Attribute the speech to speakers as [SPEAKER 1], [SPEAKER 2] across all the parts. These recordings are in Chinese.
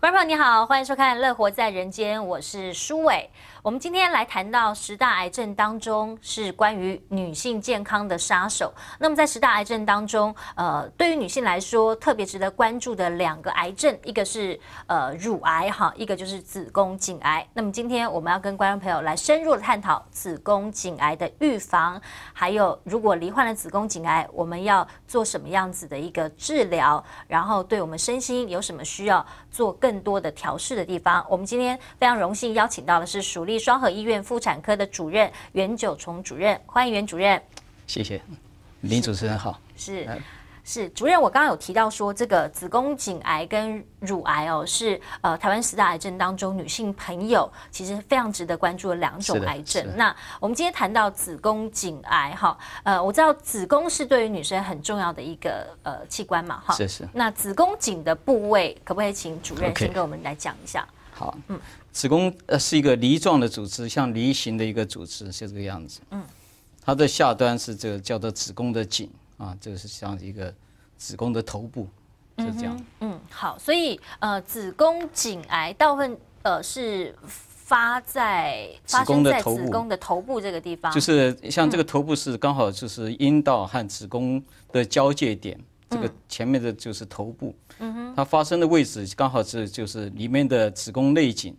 [SPEAKER 1] 观众朋友，你好，欢迎收看《乐活在人间》，我是舒伟。我们今天来谈到十大癌症当中是关于女性健康的杀手。那么在十大癌症当中，呃，对于女性来说特别值得关注的两个癌症，一个是呃乳癌哈，一个就是子宫颈癌。那么今天我们要跟观众朋友来深入的探讨子宫颈癌的预防，还有如果罹患了子宫颈癌，我们要做什么样子的一个治疗，然后对我们身心有什么需要做更多的调试的地方。我们今天非常荣幸邀请到的是蜀丽。双河医院妇产科的主任袁九崇主任，欢迎袁主任。
[SPEAKER 2] 谢谢，林主持人好。
[SPEAKER 1] 是是，主任，我刚刚有提到说，这个子宫颈癌跟乳癌哦，是呃，台湾十大癌症当中，女性朋友其实非常值得关注的两种癌症。那我们今天谈到子宫颈癌哈，呃，我知道子宫是对于女生很重要的一个呃器官嘛哈。是是。那子宫颈的部位，可不可以请主任先跟我们来讲一下？
[SPEAKER 2] 好，嗯。子宫呃是一个梨状的组织，像梨形的一个组织，是这个样子。嗯，它的下端是这个叫做子宫的颈啊，这个是像一个子宫的头部，
[SPEAKER 1] 就这样。嗯，好，所以呃，子宫颈癌大部分呃是发在子宫的头部这个地方。就
[SPEAKER 2] 是像这个头部是刚好就是阴道和子宫的交界点，这个前面的就是头部。嗯哼，它发生的位置刚好是就是里面的子宫内颈。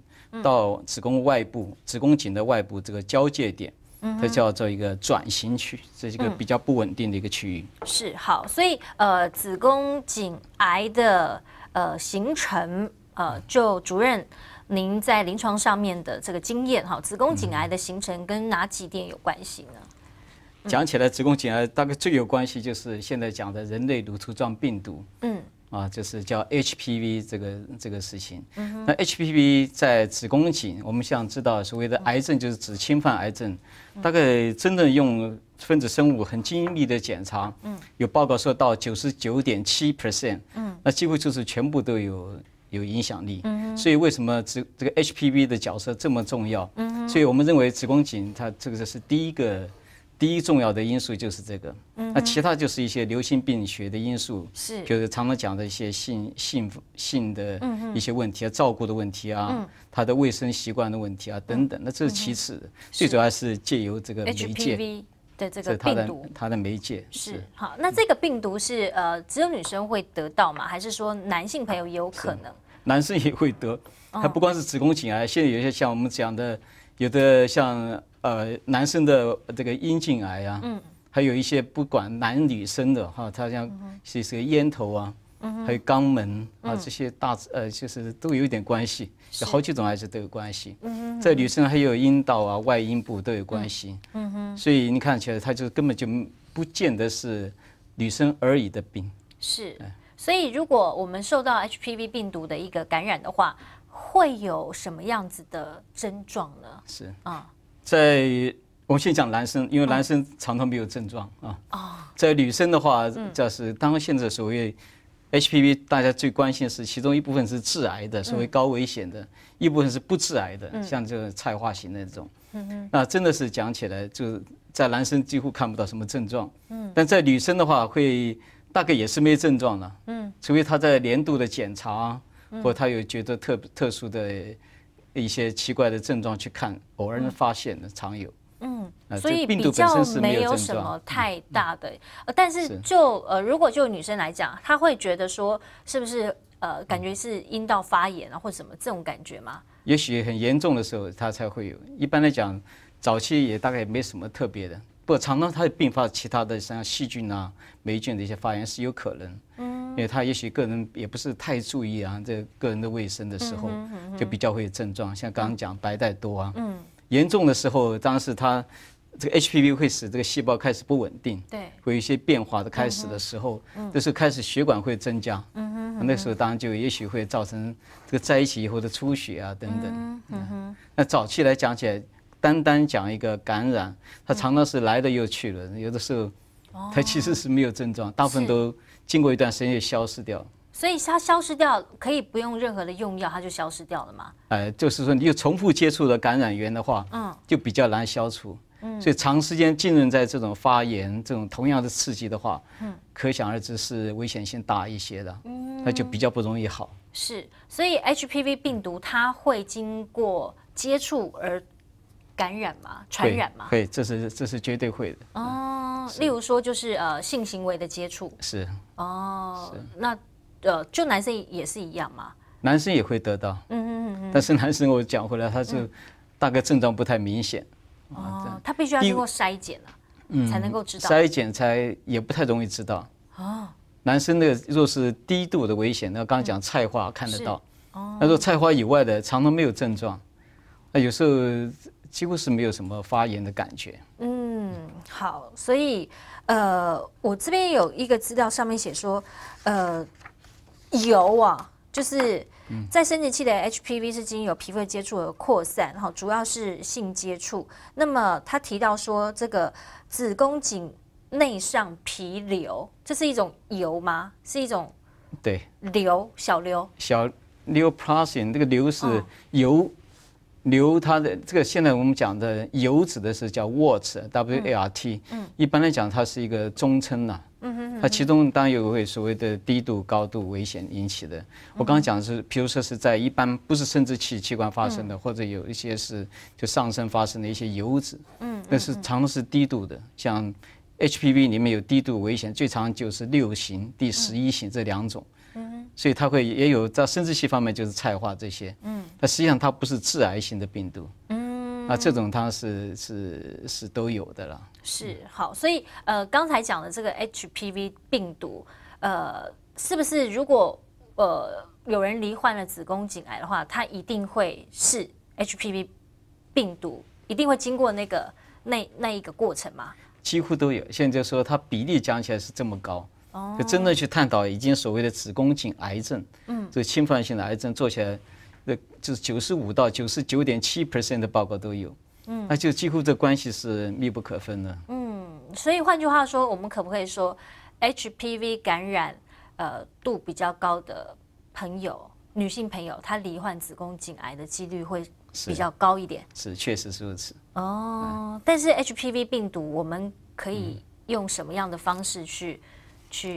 [SPEAKER 2] 到子宫外部、子宫颈的外部这个交界点，它叫做一个转型区，这是一个比较不稳定的一个区域。
[SPEAKER 1] 是好，所以呃，子宫颈癌的呃形成，呃，就主任您在临床上面的这个经验哈，子宫颈癌的形成跟哪几点有关系呢？
[SPEAKER 2] 讲起来，子宫颈癌大概最有关系就是现在讲的人类乳突状病毒。嗯。啊，就是叫 HPV 这个这个事情。那 HPV 在子宫颈，我们想知道所谓的癌症就是指侵犯癌症。大概真正用分子生物很精密的检查，有报告说到99.7%。那几乎就是全部都有有影响力。所以为什么这这个 HPV 的角色这么重要？所以我们认为子宫颈它这个是第一个。第一重要的因素就是这个，那其他就是一些流行病学的因素，是就是常常讲的一些性性性的一些问题啊，照顾的问题啊，他的卫生习惯的问题啊等等。那这是其次，最主要是借由这个媒介
[SPEAKER 3] 的这个病毒，
[SPEAKER 2] 它的媒介是
[SPEAKER 1] 好。那这个病毒是呃只有女生会得到吗？还是说男性朋友也有可能？
[SPEAKER 2] 男生也会得，他不光是子宫颈癌，现在有些像我们讲的，有的像。呃，男生的这个阴茎癌啊，还有一些不管男女生的哈，他像其实烟头啊，还有肛门啊这些大呃，就是都有点关系，有好几种癌症都有关系。嗯哼，在女生还有阴道啊、外阴部都有关系。嗯哼，所以你看，其实他就根本就不见得是女生而已的病。
[SPEAKER 1] 是，所以如果我们受到 HPV 病毒的一个感染的话，会有什么样子的症状呢？是啊。
[SPEAKER 2] 在我们先讲男生，因为男生常常没有症状啊。哦。在女生的话，就是当现在所谓 HPV，大家最关心的是，其中一部分是致癌的，所谓高危险的，一部分是不致癌的，像这种菜花型那种。嗯那真的是讲起来，就是在男生几乎看不到什么症状。嗯。但在女生的话，会大概也是没有症状了。嗯。除非她在年度的检查或她有觉得特特殊的。一些奇怪的症状去看，偶然发现的常有。
[SPEAKER 1] 嗯，所以病毒本身没有什么太大的，但是就呃，如果就女生来讲，她会觉得说是不是呃，感觉是阴道发炎啊，或什么这种感觉吗？
[SPEAKER 2] 也许很严重的时候她才会有，一般来讲，早期也大概没什么特别的。不，常常她的并发其他的像细菌啊、霉菌的一些发炎是有可能。嗯。因为他也许个人也不是太注意啊，这个人的卫生的时候，就比较会有症状。像刚刚讲白带多啊，严重的时候，当时他这个 HPV 会使这个细胞开始不稳定，对，会有一些变化的开始的时候，就是开始血管会增加，嗯那时候当然就也许会造成这个在一起以后的出血啊等等。嗯哼，那早期来讲起来，单单讲一个感染，他常常是来了又去了，有的时候他其实是没有症状，大部分都。经过一段时间就消失掉了，
[SPEAKER 1] 所以它消失掉可以不用任何的用药，它就消失掉了嘛？
[SPEAKER 2] 呃，就是说你有重复接触的感染源的话，嗯，就比较难消除。嗯，所以长时间浸润在这种发炎、这种同样的刺激的话，嗯，可想而知是危险性大一些的，嗯，那就比较不容易好。
[SPEAKER 1] 是，所以 HPV 病毒它会经过接触而。感染嘛，传染嘛，
[SPEAKER 2] 对，这是这是绝对会的。
[SPEAKER 1] 哦，例如说就是呃性行为的接触，是。哦，那呃，就男生也是一样嘛。
[SPEAKER 2] 男生也会得到，
[SPEAKER 1] 嗯嗯嗯
[SPEAKER 2] 但是男生我讲回来，他就大概症状不太明显。
[SPEAKER 1] 哦，他必须要经过筛检啊，
[SPEAKER 2] 才能够知道。筛检才也不太容易知道。哦，男生的若是低度的危险，那刚讲菜花看得到。哦。那若菜花以外的，常常没有症状，那有时候。几乎是没有什么发炎的感觉。
[SPEAKER 1] 嗯，好，所以，呃，我这边有一个资料，上面写说，呃，油啊，就是在生殖器的 HPV 是经由皮肤接触而扩散，哈，主要是性接触。那么他提到说，这个子宫颈内上皮瘤，这是一种油吗？是一种，对，瘤，小瘤。
[SPEAKER 2] 小瘤 p l a s a 这个瘤是油、硫它的这个现在我们讲的油指的是叫 w a r t h w a r t，嗯，一般来讲它是一个中称呐，
[SPEAKER 3] 嗯哼，它其
[SPEAKER 2] 中当然有会所谓的低度、高度危险引起的。我刚刚讲的是，譬如说是在一般不是生殖器器官发生的，或者有一些是就上身发生的一些油脂，嗯，那是长的是低度的，像 H P V 里面有低度危险，最常就是六型、第十一型这两种。所以它会也有在生殖器方面，就是菜化这些。嗯，但实际上它不是致癌性的病毒。嗯，啊，这种它是是是都有的了。
[SPEAKER 1] 是好，所以呃，刚才讲的这个 HPV 病毒，呃，是不是如果呃有人罹患了子宫颈癌的话，它一定会是 HPV 病毒，一定会经过那个那那一个过程吗？
[SPEAKER 2] 几乎都有，现在就说它比例讲起来是这么高。就真的去探讨，已经所谓的子宫颈癌症，嗯，这个侵犯性的癌症做起来，那就是九十五到九十九点七 percent 的报告都有，嗯，那就几乎这关系是密不可分的。
[SPEAKER 1] 嗯，所以换句话说，我们可不可以说，HPV 感染，呃，度比较高的朋友，女性朋友，她罹患子宫颈癌的几率会比较高一点？
[SPEAKER 2] 是，确实是如此。
[SPEAKER 1] 哦，但是 HPV 病毒，我们可以用什么样的方式去？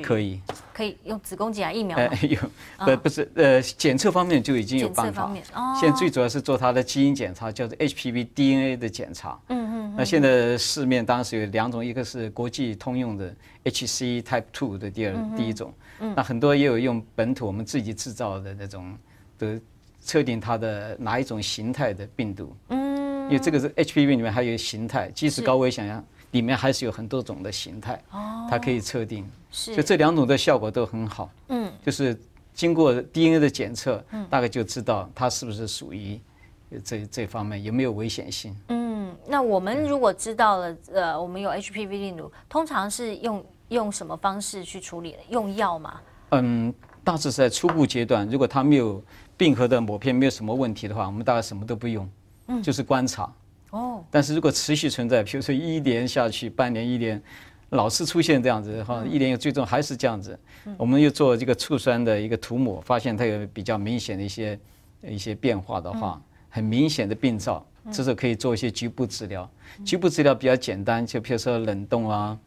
[SPEAKER 1] 可以，可以用子宫颈癌疫苗。哎，有，不不
[SPEAKER 2] 是，呃，检测方面就已经有办法。方
[SPEAKER 3] 面，哦。现在最主
[SPEAKER 2] 要是做它的基因检查，叫做 HPV DNA 的检查。嗯嗯。那现在市面当时有两种，一个是国际通用的 HC type two 的第二第一种。嗯。那很多也有用本土我们自己制造的那种，的测定它的哪一种形态的病毒。嗯。因为这个是 HPV 里面还有形态，即使高危想要。里面还是有很多种的形态，哦，它可以测定，是，就这两种的效果都很好，嗯，就是经过 DNA 的检测，嗯，大概就知道它是不是属于这这方面有没有危险性，嗯，
[SPEAKER 1] 那我们如果知道了，呃，我们有 HPV 病毒，通常是用用什么方式去处理？的？用药吗？
[SPEAKER 2] 嗯，大致是在初步阶段，如果它没有病核的抹片没有什么问题的话，我们大概什么都不用，嗯，就是观察。哦，但是如果持续存在，比如说一年下去，半年一年，老是出现这样子的话，一年又最终还是这样子，我们又做这个醋酸的一个涂抹，发现它有比较明显的一些一些变化的话，很明显的病灶。时候可以做一些局部治疗，局部治疗比较简单，就比如说冷冻啊、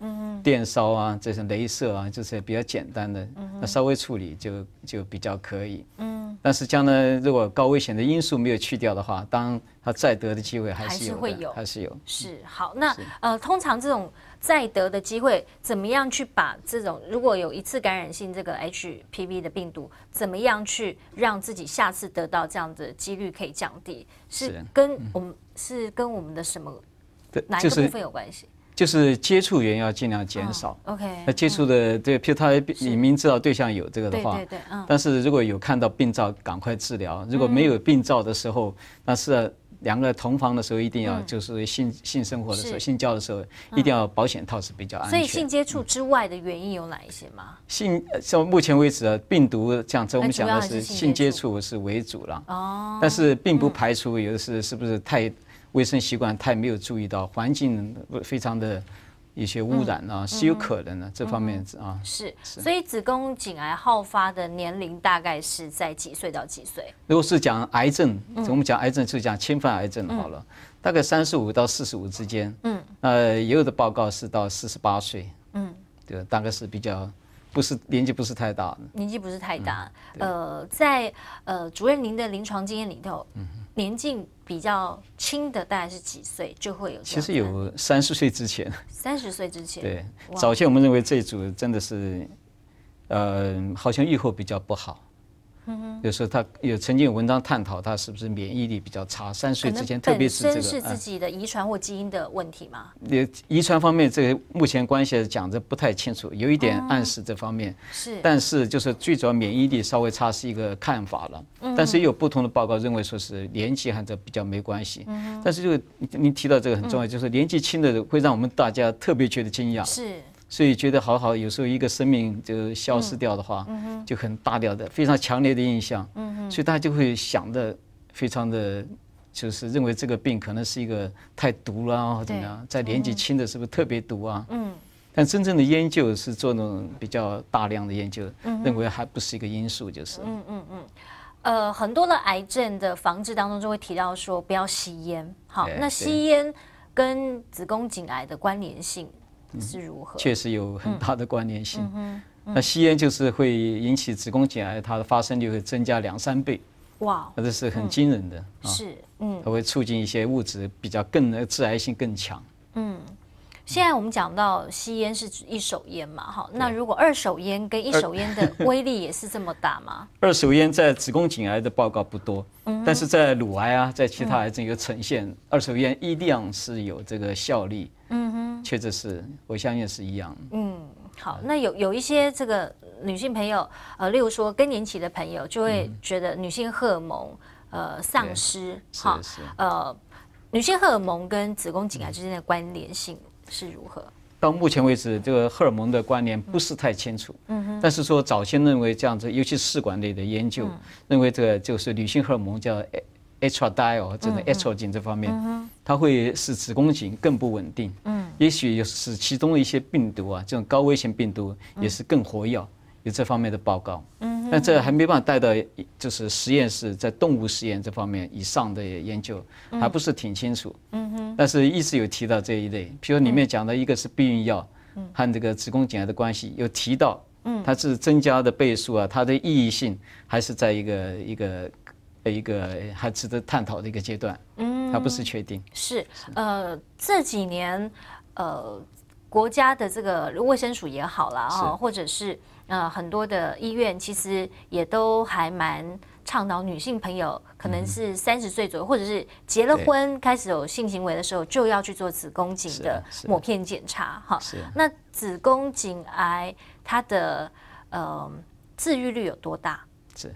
[SPEAKER 2] 电烧啊、这些、镭射啊，这些比较简单的，那稍微处理就就比较可以。嗯，但是将来如果高危险的因素没有去掉的话，当它再得的机会还是有，还是有。是好，那
[SPEAKER 1] 呃，通常这种。再得的机会，怎么样去把这种如果有一次感染性这个 HPV 的病毒，怎么样去让自己下次得到这样的几率可以降低？是跟我们是跟我们的什么？
[SPEAKER 2] 对，哪一个部分有关系？就是接触源要尽量减少。OK，那接触的对，譬如他你明知道对象有这个的话，对对对，嗯。但是如果有看到病灶，赶快治疗；如果没有病灶的时候，那是。两个同房的时候，一定要就是性性生活的时候、性交的时候，一定要保险套是比较安全。所以性
[SPEAKER 1] 接触之外的原因有哪一些吗？
[SPEAKER 2] 性像目前为止啊，病毒讲，我们讲的是性接触是为主了。
[SPEAKER 3] 哦。但
[SPEAKER 2] 是并不排除有的是是不是太卫生习惯太没有注意到环境非常的。一些污染啊，是有可能的这方面啊。是，所以子
[SPEAKER 1] 宫颈癌好发的年龄大概是在几岁到几岁？
[SPEAKER 2] 如果是讲癌症，我们讲癌症就讲侵犯癌症好了，大概三十五到四十五之间。嗯，呃，也有的报告是到四十八岁。嗯，对，大概是比较，不是年纪不是太大，
[SPEAKER 1] 年纪不是太大。呃，在呃，主任您的临床经验里头，嗯、年近。比较轻的大概是几岁就
[SPEAKER 3] 会有？其实
[SPEAKER 2] 有三十岁之前，三十岁之前对，早期我们认为这一组真的是，呃，好像预后比较不好。嗯，有时候他有曾经有文章探讨，他是不是免疫力比较差？三岁之前，特别是这个，是自
[SPEAKER 1] 己的遗传或基因的问题吗？
[SPEAKER 2] 有遗传方面，这个目前关系讲的不太清楚，有一点暗示这方面是，但是就是最主要免疫力稍微差是一个看法了。嗯，但是也有不同的报告认为说是年纪还在比较没关系。嗯，但是就您提到这个很重要，就是年纪轻的会让我们大家特别觉得惊讶。是。所以觉得好好，有时候一个生命就消失掉的话，就很大掉的，非常强烈的印象。所以大家就会想的非常的，就是认为这个病可能是一个太毒了，或者怎么样。在年纪轻的是不是特别毒啊？嗯。但真正的研究是做那种比较大量的研究，认为还不是一个因素，就是。
[SPEAKER 1] 嗯嗯嗯。呃，很多的癌症的防治当中就会提到说不要吸烟。好，那吸烟跟子宫颈癌的关联性。是如
[SPEAKER 2] 何？确实有很大的关联性。
[SPEAKER 3] 嗯那
[SPEAKER 2] 吸烟就是会引起子宫颈癌，它的发生率会增加两三倍。哇，那这是很惊人的。是，嗯，它会促进一些物质比较更致癌性更强。
[SPEAKER 1] 嗯，现在我们讲到吸烟是指一手烟嘛，好，那如果二手烟跟一手烟的威力也是这么大吗？
[SPEAKER 2] 二手烟在子宫颈癌的报告不多，但是在乳癌啊，在其他癌症有呈现，二手烟一定是有这个效力。嗯嗯。确实是，我相信是一样。
[SPEAKER 1] 嗯，好，那有有一些这个女性朋友，呃，例如说更年期的朋友，就会觉得女性荷尔蒙呃丧失哈。是是。呃，女性荷尔蒙跟子宫颈癌之间的关联性是如何？
[SPEAKER 2] 到目前为止，这个荷尔蒙的关联不是太清楚。嗯哼。但是说早先认为这样子，尤其试管内的研究，认为这个就是女性荷尔蒙叫。h r d i o l 这种 h r 这方面，它会使子宫颈更不稳定。嗯，也许使其中的一些病毒啊，这种高危险病毒也是更活跃，有这方面的报告。
[SPEAKER 3] 嗯，但这还没
[SPEAKER 2] 办法带到，就是实验室在动物实验这方面以上的研究，还不是挺清楚。嗯哼，但是一直有提到这一类，比如里面讲的一个是避孕药，和这个子宫颈癌的关系有提到。嗯，它是增加的倍数啊，它的意义性还是在一个一个。的一个还值得探讨的一个阶段，嗯，还不是确定。
[SPEAKER 1] 是，呃，这几年，呃，国家的这个卫生署也好了，或者是呃很多的医院，其实也都还蛮倡导女性朋友，可能是三十岁左右，或者是结了婚开始有性行为的时候，就要去做子宫颈的抹片检查。哈，那子宫颈癌它的呃治愈率有多大？
[SPEAKER 2] 是。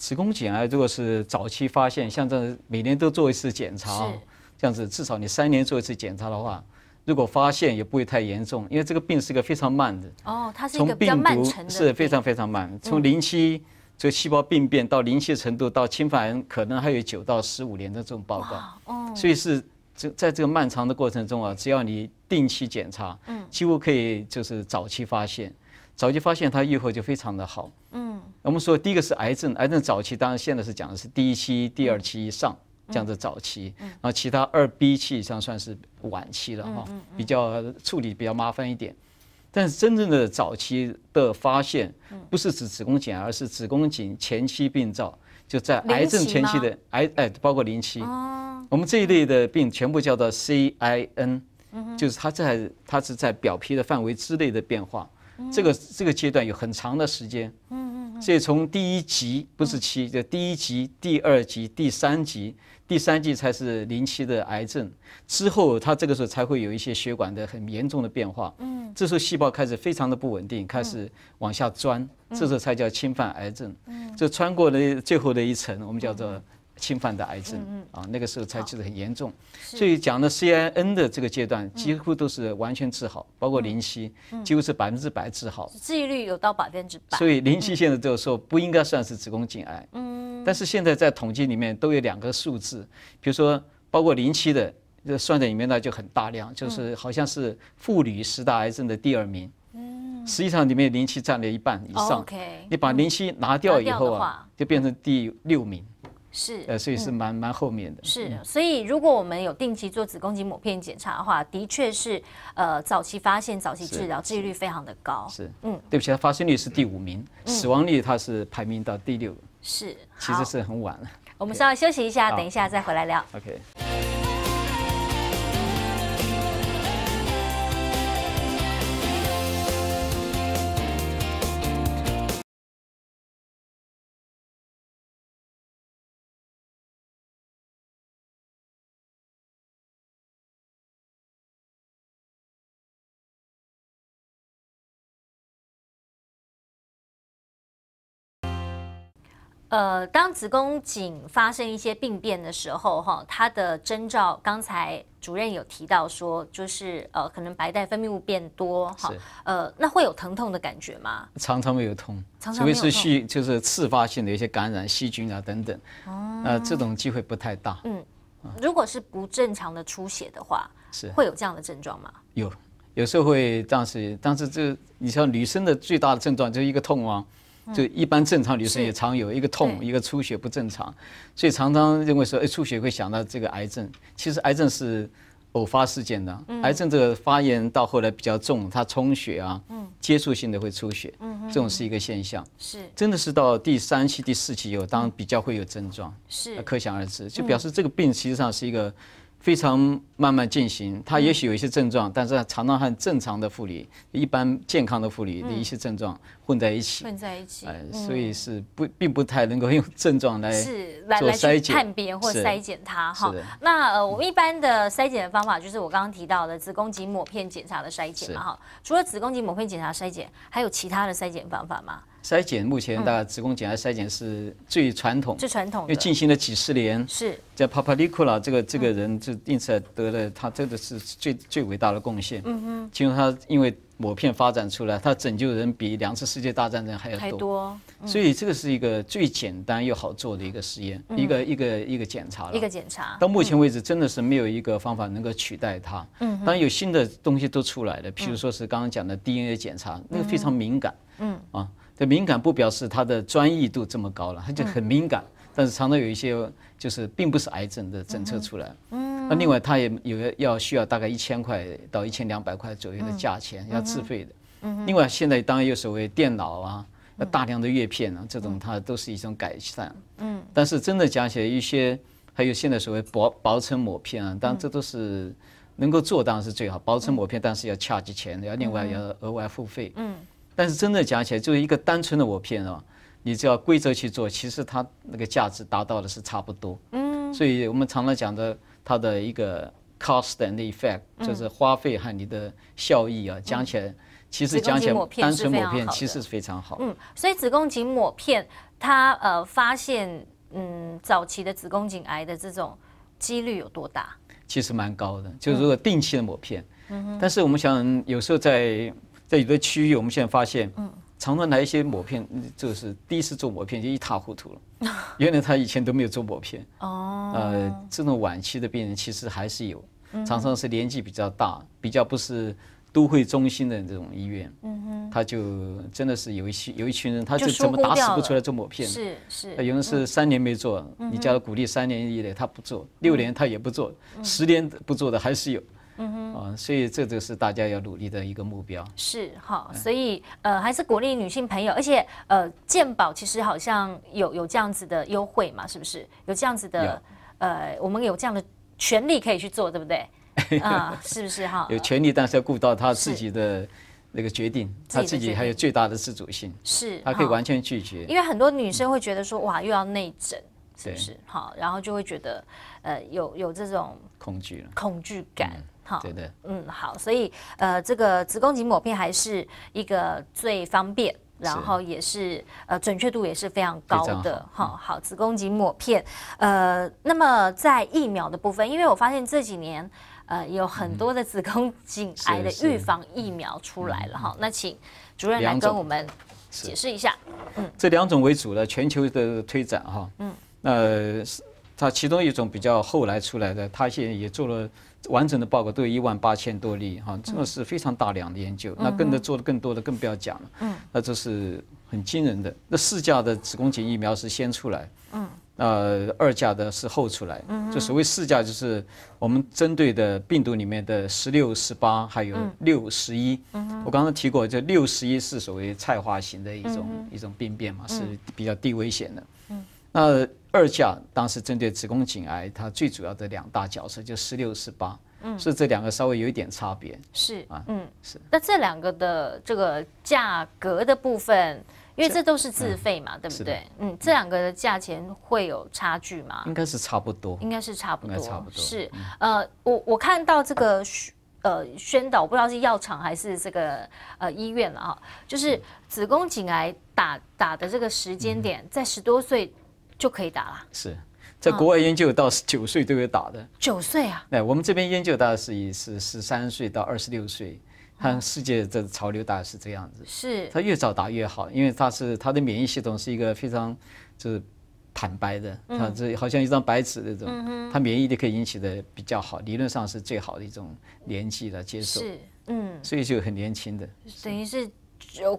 [SPEAKER 2] 子宫颈癌如果是早期发现，像这每年都做一次检查，这样子至少你三年做一次检查的话，如果发现也不会太严重，因为这个病是个非常慢的。
[SPEAKER 1] 哦，它是一个
[SPEAKER 2] 比较慢，是，非常非常慢。从零期这个细胞病变到零期程度到侵犯，可能还有九到十五年的这种报告。哦，所以是这在这个漫长的过程中啊，只要你定期检查，嗯，几乎可以就是早期发现，早期发现它愈后就非常的好。嗯，我们说第一个是癌症，癌症早期当然现在是讲的是第一期、第二期以上这样的早期，然后其他二 B 期以上算是晚期了哈，比较处理比较麻烦一点。但是真正的早期的发现，不是指子宫颈，而是子宫颈前期病灶，就在癌症前期的癌，哎，包括零期。我们这一类的病全部叫做 CIN，就是它在它是在表皮的范围之内的变化。这个这个阶段有很长的时间，
[SPEAKER 3] 嗯嗯，所以
[SPEAKER 2] 从第一级不是期，就第一级、第二级、第三级，第三级才是临期的癌症。之后，它这个时候才会有一些血管的很严重的变化，嗯，这时候细胞开始非常的不稳定，开始往下钻，这时候才叫侵犯癌症，嗯，这穿过了最后的一层，我们叫做。侵犯的癌症啊，那个时候才就得很严重，所以讲的 CIN 的这个阶段几乎都是完全治好，包括零期，几乎是百分之百治好，
[SPEAKER 1] 治愈率有到百分之
[SPEAKER 2] 百。所以零夕现在就说不应该算是子宫颈癌，嗯，但是现在在统计里面都有两个数字，比如说包括零夕的，这算在里面那就很大量，就是好像是妇女十大癌症的第二名，嗯，实际上里面零七占了一半以上，OK，你把零七拿掉以后啊，就变成第六名。是，呃，所以是蛮蛮后面的。是，
[SPEAKER 1] 所以如果我们有定期做子宫颈抹片检查的话，的确是，呃，早期发现、早期治疗，治愈率非常的高。是，
[SPEAKER 2] 嗯，对不起，它发生率是第五名，死亡率它是排名到第六。
[SPEAKER 1] 是，其实是很晚了。我们稍微休息一下，等一下再回来聊。
[SPEAKER 2] OK。
[SPEAKER 3] 呃，当子宫
[SPEAKER 1] 颈发生一些病变的时候，哈，它的征兆，刚才主任有提到说，就是呃，可能白带分泌物变多，哈，呃，那会有疼痛的感觉吗？
[SPEAKER 2] 常常没有痛，常除非是细，就是次发性的一些感染、细菌啊等等，哦，那这种机会不太大。
[SPEAKER 1] 嗯，如果是不正常的出血的话，是会有这样的症状吗？
[SPEAKER 2] 有，有时候会，但是但是这，你像女生的最大的症状就一个痛啊。就一般正常女生也常有一个痛，一个出血不正常，所以常常认为说，哎，出血会想到这个癌症。其实癌症是偶发事件的，癌症这个发炎到后来比较重，它充血啊，接触性的会出血，这种是一个现象。是，真的是到第三期、第四期有，当然比较会有症状，是可想而知，就表示这个病实际上是一个。非常慢慢进行，它也许有一些症状，但是常常和正常的护理、一般健康的护理的一些症状混在一起，
[SPEAKER 1] 混在一起，所以
[SPEAKER 2] 是不并不太能够用症状来是
[SPEAKER 1] 来来去判别或筛检它哈。那呃，我们一般的筛检的方法就是我刚刚提到的子宫颈抹片检查的筛检嘛哈。除了子宫颈抹片检查筛检，还有其他的筛检方法吗？
[SPEAKER 2] 筛检目前大家子宫颈癌筛检是最传统，最传统因为进行了几十年。是。在 p a p 库 l c u l a 这个这个人就因此得了他这个是最最伟大的贡献。嗯哼。因为他因为抹片发展出来，他拯救人比两次世界大战人还要多。
[SPEAKER 3] 多。所以
[SPEAKER 2] 这个是一个最简单又好做的一个实验，一个一个一个检查。一
[SPEAKER 1] 个检查。到
[SPEAKER 2] 目前为止，真的是没有一个方法能够取代它。嗯。当然有新的东西都出来了，譬如说是刚刚讲的 DNA 检查，那个非常敏感。嗯。啊。敏感不表示他的专业度这么高了，他就很敏感，但是常常有一些就是并不是癌症的检测出来嗯，那另外他也有的要需要大概一千块到一千两百块左右的价钱要自费的。嗯，另外现在当然有所谓电脑啊，大量的阅片啊，这种它都是一种改善。嗯，但是真的讲起来一些，还有现在所谓薄薄层膜片啊，当然这都是能够做，当然是最好薄层膜片，但是要掐几钱，要另外要额外付费。嗯。但是真的讲起来，就是一个单纯的我片啊，你只要规则去做，其实它那个价值达到的是差不多。嗯，所以我们常常讲的它的一个 cost and effect，就是花费和你的效益啊，讲起来其实讲起来单纯抹片其实是非常好。嗯，
[SPEAKER 1] 所以子宫颈抹片它呃发现嗯早期的子宫颈癌的这种几率有多大？
[SPEAKER 2] 其实蛮高的，就是如果定期的抹片。嗯嗯，但是我们想有时候在。在有的区域，我们现在发现，嗯，常常拿一些抹片，就是第一次做抹片就一塌糊涂了。原来他以前都没有做抹片。哦。呃，这种晚期的病人其实还是有，常常是年纪比较大、比较不是都会中心的这种医院，
[SPEAKER 3] 嗯哼，他
[SPEAKER 2] 就真的是有一些有一群人，他就怎么打死不出来做抹片，是
[SPEAKER 3] 是。有人是三
[SPEAKER 2] 年没做，你叫他鼓励三年以内他不做，六年他也不做，十年不做的还是有。
[SPEAKER 1] 嗯哼，啊，
[SPEAKER 2] 所以这就是大家要努力的一个目标。
[SPEAKER 1] 是哈，所以呃，还是鼓励女性朋友，而且呃，健保其实好像有有这样子的优惠嘛，是不是？有这样子的，呃，我们有这样的权利可以去做，对不对？啊，是不是哈？有
[SPEAKER 2] 权利，但是要顾到他自己的那个决定，他自己还有最大的自主性，是他可以完全拒绝。因为很
[SPEAKER 1] 多女生会觉得说，哇，又要内诊，是不是？好，然后就会觉得呃，有有这种恐惧了，恐惧感。对的，嗯，好，所以呃，这个子宫颈抹片还是一个最方便，然后也是呃准确度也是非常高的。哈，好，子宫颈抹片，呃，那么在疫苗的部分，因为我发现这几年呃有很多的子宫颈癌的预防疫苗出来了。哈，那请主任来跟我们解释一下。
[SPEAKER 2] 嗯，这两种为主的全球的推展，哈，嗯，那它其中一种比较后来出来的，它现在也做了。完整的报告都有一万八千多例哈，这个是非常大量的研究。那更多做的更多的更不要讲了，那这是很惊人的。那四价的子宫颈疫苗是先出来，呃，二价的是后出来。就所谓四价就是我们针对的病毒里面的十六、十八，还有六十一。我刚刚提过，这六十一是所谓菜花型的一种一种病变嘛，是比较低危险的。那二价当时针对子宫颈癌，它最主要的两大角色就十六、十八，嗯，是这两个稍微有一点差别，是啊，嗯，是。
[SPEAKER 1] 那这两个的这个价格的部分，因为这都是自费嘛，对不对？嗯，这两个的价钱会有差距吗？应该是
[SPEAKER 2] 差不多。应该是差不多。应该差不多。是
[SPEAKER 1] 呃，我我看到这个呃宣导，不知道是药厂还是这个呃医院了哈，就是子宫颈癌打打的这个时间点，在十多岁。就可以打了，
[SPEAKER 2] 是在国外研究到九岁都有打的，
[SPEAKER 1] 九岁啊？
[SPEAKER 2] 哎，我们这边研究大概是以是十三岁到二十六岁，看世界的潮流大概是这样子。是，它越早打越好，因为它是它的免疫系统是一个非常就是坦白的，它这好像一张白纸那种，它免疫力可以引起的比较好，理论上是最好的一种年纪来接受。是，嗯，所以就很年轻的。
[SPEAKER 1] 等于是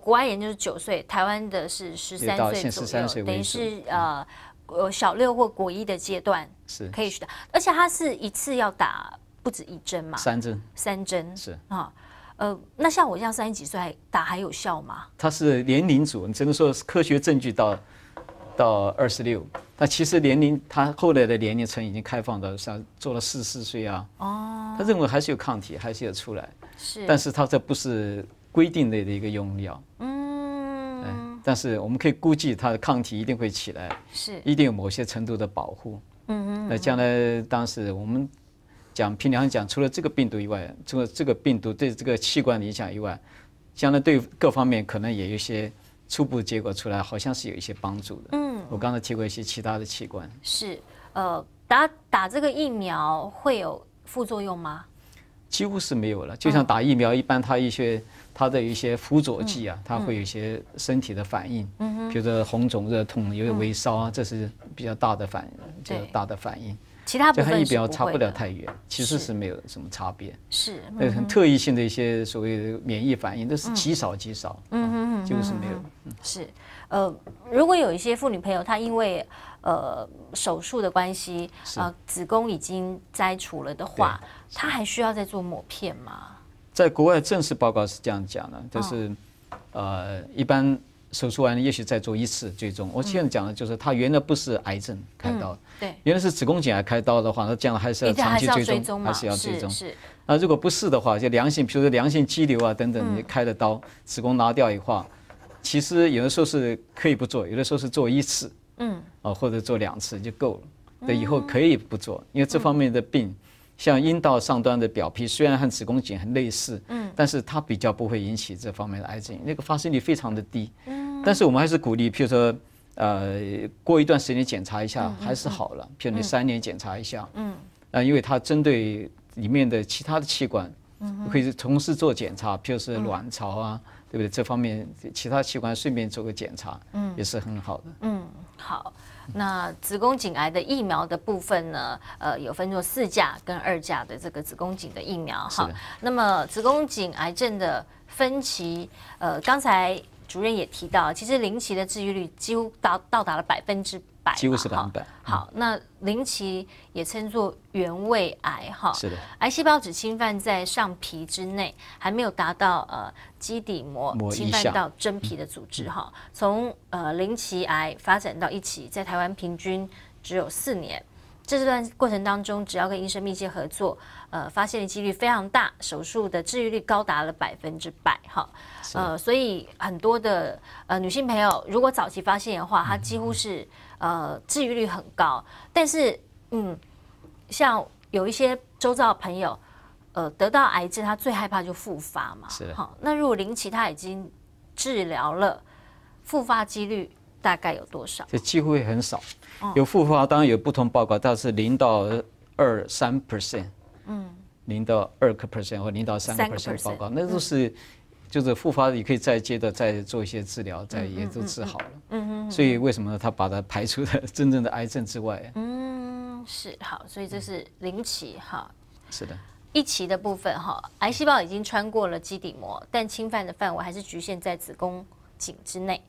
[SPEAKER 1] 国外研究是九岁，台湾的是十三岁左右，等于是呃。呃，小六或国一的阶段是可以去打，而且它是一次要打不止一针嘛，三针，三针是啊，呃，那像我这样三十几岁还打还有效吗？
[SPEAKER 2] 它是年龄组，你只能说科学证据到到二十六，但其实年龄他后来的年龄层已经开放到像做了四十四岁啊，
[SPEAKER 3] 哦，他认
[SPEAKER 2] 为还是有抗体，还是有出来，是，但是他这不是规定类的一个用药。但是我们可以估计，它的抗体一定会起来，是一定有某些程度的保护。嗯嗯。那将来当时我们讲平常讲，除了这个病毒以外，除了这个病毒对这个器官影响以外，将来对各方面可能也有一些初步结果出来，好像是有一些帮助的。嗯，我刚才提过一些其他的器官。
[SPEAKER 1] 是，呃，打打这个疫苗会有副作用吗？
[SPEAKER 2] 几乎是没有了，就像打疫苗一般，它一些。它的一些辅佐剂啊，它会有一些身体的反应，嗯觉得红肿、热痛，有点微烧啊，这是比较大的反，就大的反应。其他就和疫苗差不了太远，其实是没有什么差别。是，很特异性的一些所谓的免疫反应，都是极少极少。嗯嗯这个是没有。
[SPEAKER 1] 是，呃，如果有一些妇女朋友，她因为呃手术的关系啊，子宫已经摘除了的话，她还需要再做抹片吗？
[SPEAKER 2] 在国外正式报告是这样讲的，就是，呃，一般手术完也许再做一次追踪。我现在讲的就是，他原来不是癌症开刀，对，原来是子宫颈癌开刀的话，那这样还是要长期追踪，还是要追踪。是那如果不是的话，就良性，比如说良性肌瘤啊等等，你开的刀，子宫拿掉以后，其实有的时候是可以不做，有的时候是做一次，嗯，啊或者做两次就够了，对，以后可以不做，因为这方面的病。像阴道上端的表皮虽然和子宫颈很类似，嗯，但是它比较不会引起这方面的癌症，那个发生率非常的低，嗯，但是我们还是鼓励，譬如说，呃，过一段时间检查一下，还是好了。譬如你三年检查一下，嗯，那因为它针对里面的其他的器官，嗯，可以同时做检查，譬如是卵巢啊，对不对？这方面其他器官顺便做个检查，嗯，也是很好的。
[SPEAKER 1] 嗯，好。那子宫颈癌的疫苗的部分呢？呃，有分作四价跟二价的这个子宫颈的疫苗哈。那么子宫颈癌症的分期，呃，刚才主任也提到，其实零期的治愈率几乎到到达了百分之。
[SPEAKER 2] 几乎是两百。
[SPEAKER 1] 好，那林奇也称作原位癌，哈，是的，癌细胞只侵犯在上皮之内，还没有达到呃基底膜，侵犯到真皮的组织，哈。从呃林奇癌发展到一起，在台湾平均只有四年。这段过程当中，只要跟医生密切合作，呃，发现的几率非常大，手术的治愈率高达了百分之百，哈，呃，所以很多的呃女性朋友，如果早期发现的话，她几乎是呃治愈率很高。但是，嗯，像有一些周遭的朋友，呃，得到癌症，他最害怕就复发嘛，好，那如果临期他已经治疗了，复发几率？大概有多少？这
[SPEAKER 2] 机会很少，有复发当然有不同报告，但是零到二三 percent，嗯，零到二个 percent 或零到三个 percent 报告，那都是就是复发，你可以再接着再做一些治疗，再也都治好了。嗯嗯。所以为什么他把它排除在真正的癌症之外？
[SPEAKER 1] 嗯，是好，所以这是零期哈，是的，一期的部分哈，癌细胞已经穿过了基底膜，但侵犯的范围还是局限在子宫颈之内。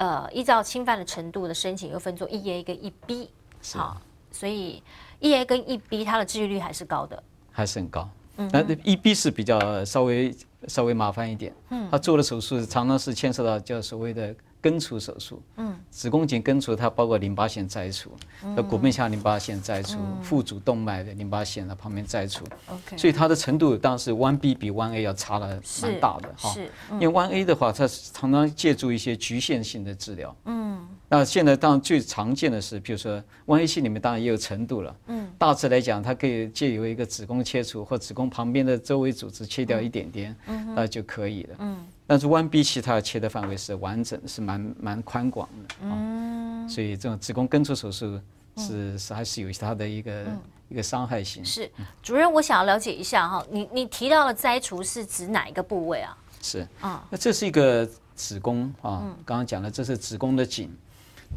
[SPEAKER 1] 呃，依照侵犯的程度的申请又分作一 A 跟一 B，好，所以一 A 跟一 B 它的治愈率还是高的，
[SPEAKER 2] 还是很高。嗯，那一 B 是比较稍微稍微麻烦一点，嗯，他做的手术常常是牵涉到叫所谓的。根除手术，嗯，子宫颈根除它包括淋巴腺摘除，那骨盆下淋巴腺摘除，腹主动脉的淋巴腺的旁边摘除。
[SPEAKER 3] OK，所以它
[SPEAKER 2] 的程度当然是 One B 比 One A 要差了蛮大的哈。是，因为 One A 的话，它常常借助一些局限性的治疗。嗯。那现在当然最常见的是，比如说，Ⅰ 期里面当然也有程度了。嗯，大致来讲，它可以借由一个子宫切除或子宫旁边的周围组织切掉一点点，那就可以了。嗯，但是 ⅡB 期它切的范围是完整，是蛮蛮宽广
[SPEAKER 3] 的。嗯，
[SPEAKER 2] 所以这种子宫根除手术是是还是有它的一个一个伤害性。是
[SPEAKER 1] 主任，我想要了解一下哈，你你提到的摘除是指哪一个部位啊？是啊，
[SPEAKER 2] 那这是一个子宫啊，刚刚讲的这是子宫的颈。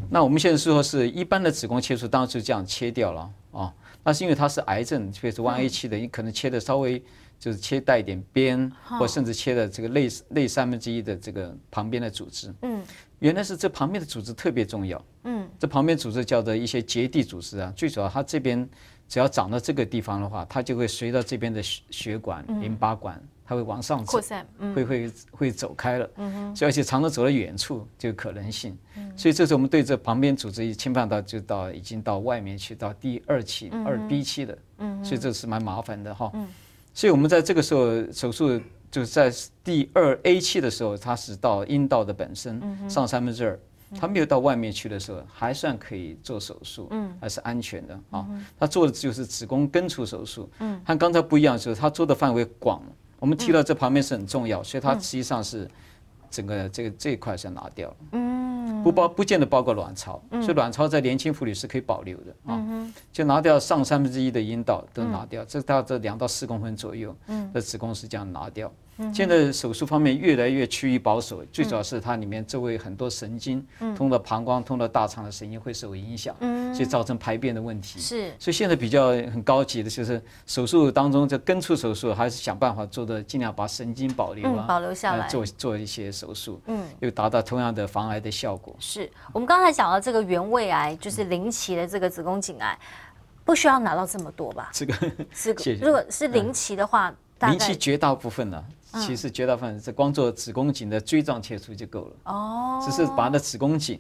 [SPEAKER 2] 那我们现在说是一般的子宫切除，当时这样切掉了啊。那是因为它是癌症，特别是晚期的，你可能切的稍微就是切带一点边，或甚至切的这个内内三分之一的这个旁边的组织。嗯，原来是这旁边的组织特别重要。嗯，这旁边组织叫做一些结缔组织啊。最主要，它这边只要长到这个地方的话，它就会随着这边的血管、淋巴管。它会往上扩
[SPEAKER 1] 散，会
[SPEAKER 2] 会会走开了，所以而且常常走到远处就有可能性，所以这是我们对这旁边组织一侵犯到就到已经到外面去到第二期二 B 期的，所以这是蛮麻烦的哈。所以我们在这个时候手术就是在第二 A 期的时候，它是到阴道的本身上三分之二，它没有到外面去的时候还算可以做手术，还是安全的啊。它做的就是子宫根除手术，嗯，和刚才不一样就是它做的范围广。我们提到这旁边是很重要，所以它实际上是整个这个这一块是要拿掉。
[SPEAKER 3] 嗯，不
[SPEAKER 2] 包不见得包括卵巢，所以卵巢在年轻妇女是可以保留的啊。就拿掉上三分之一的阴道都拿掉，这大概两到四公分左右的子宫是这样拿掉。现在手术方面越来越趋于保守，最主要是它里面周围很多神经，通到膀胱、通到大肠的神经会受影响，所以造成排便的问题。是，所以现在比较很高级的就是手术当中这根除手术，还是想办法做的尽量把神经保留，保留下来做做一些手术，嗯，又达到同样的防癌的效果。
[SPEAKER 1] 是我们刚才讲到这个原位癌，就是临期的这个子宫颈癌，不需要拿到这么多吧？
[SPEAKER 2] 这个这个，如果
[SPEAKER 1] 是临期的话，
[SPEAKER 2] 零期绝大部分的。其实，绝大部分是光做子宫颈的锥状切除就够了。
[SPEAKER 3] 哦。只是
[SPEAKER 2] 把那子宫颈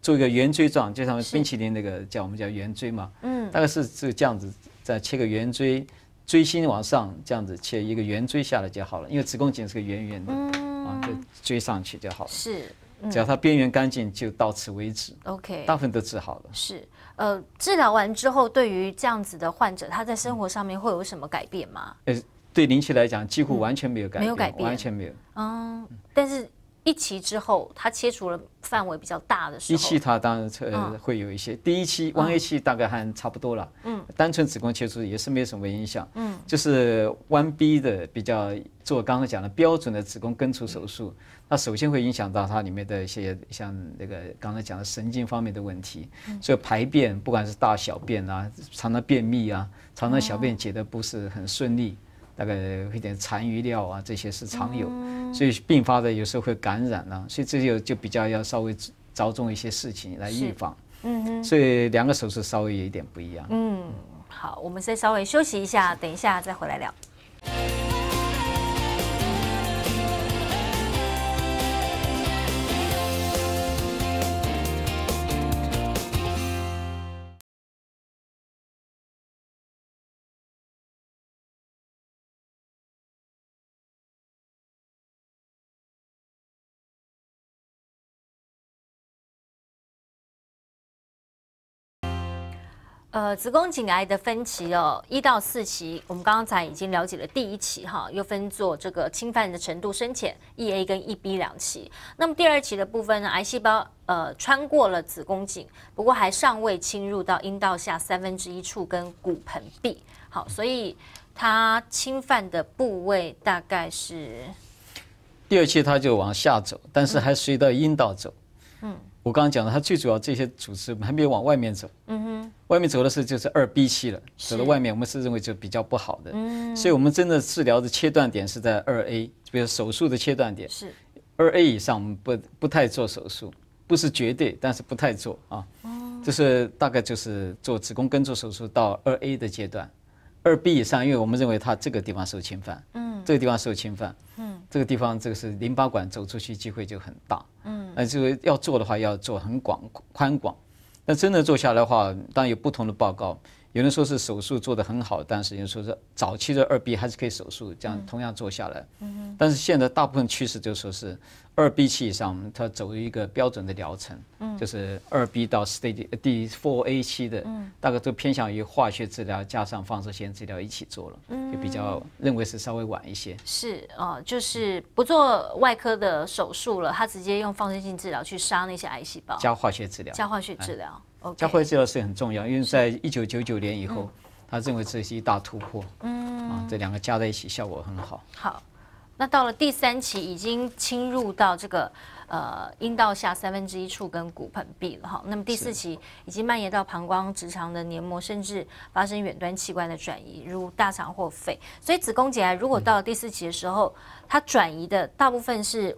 [SPEAKER 2] 做一个圆锥状，就像冰淇淋那个叫我们叫圆锥嘛。嗯。大概是这这样子，再切个圆锥，锥心往上这样子切一个圆锥下来就好了。因为子宫颈是个圆圆的，啊，就锥上去就好了。是。只要它边缘干净，就到此为止。OK。大部分都治好了。是。
[SPEAKER 1] 呃，治疗完之后，对于这样子的患者，他在生活上面会有什么改变吗？
[SPEAKER 2] 呃，对零期来讲，几乎完全没有改变，没有改变，完全没有。
[SPEAKER 1] 嗯，但是一期之后，它切除了范围比较大的时候，一期
[SPEAKER 2] 它当然会有一些。第一期 One A 期大概还差不多了。嗯，单纯子宫切除也是没有什么影响。嗯，就是 One B 的比较做，刚才讲的标准的子宫根除手术，那首先会影响到它里面的一些像那个刚才讲的神经方面的问题，所以排便不管是大小便啊，常常便秘啊，常常小便解的不是很顺利。大概一点残余料啊，这些是常有，所以并发的有时候会感染啊，所以这就就比较要稍微着重一些事情来预防，嗯嗯，所以两个手术稍微有一点不一样。
[SPEAKER 1] 嗯，好，我们先稍微休息一下，等一下再回来聊。呃，子宫颈癌的分期哦，一到四期，我们刚才已经了解了第一期哈，又分做这个侵犯的程度深浅，E A 跟 E B 两期。那么第二期的部分呢，癌细胞呃穿过了子宫颈，不过还尚未侵入到阴道下三分之一处跟骨盆壁。好，所以它侵犯的部位大概是
[SPEAKER 2] 第二期，它就往下走，但是还随到阴道走。嗯。我刚刚讲的，它最主要这些组织还没有往外面走。嗯哼。外面走的是就是二 B 期了，走到外面，我们是认为就比较不好的。嗯。所以我们真的治疗的切断点是在二 A，比如手术的切断点是二 A 以上，我们不不太做手术，不是绝对，但是不太做啊。哦。就是大概就是做子宫根治手术到二 A 的阶段，二 B 以上，因为我们认为它这个地方受侵犯，嗯，这个地方受侵犯，嗯。这个地方，这个是淋巴管走出去机会就很大，嗯，那个要做的话，要做很广宽广，那真的做下来的话，当然有不同的报告。有人说是手术做得很好，但是人说是早期的二 B 还是可以手术，这样同样做下来。但是现在大部分趋势就说是二 B 期以上，它走一个标准的疗程，就是二 B 到 stage 第 four A 期的，大概都偏向于化学治疗加上放射线治疗一起做了，就比较认为是稍微晚一些。
[SPEAKER 1] 是啊，就是不做外科的手术了，他直接用放射性治疗去杀那些癌细胞。加
[SPEAKER 2] 化学治疗。加化学治疗。加化疗是很重要，因为在一九九九年以后，他认为这是一大突破。
[SPEAKER 1] 嗯，啊，这
[SPEAKER 2] 两个加在一起效果很好。
[SPEAKER 1] 好，那到了第三期，已经侵入到这个呃阴道下三分之一处跟骨盆壁了哈。那么第四期已经蔓延到膀胱、直肠的黏膜，甚至发生远端器官的转移，如大肠或肺。所以子宫颈癌如果到了第四期的时候，它转移的大部分是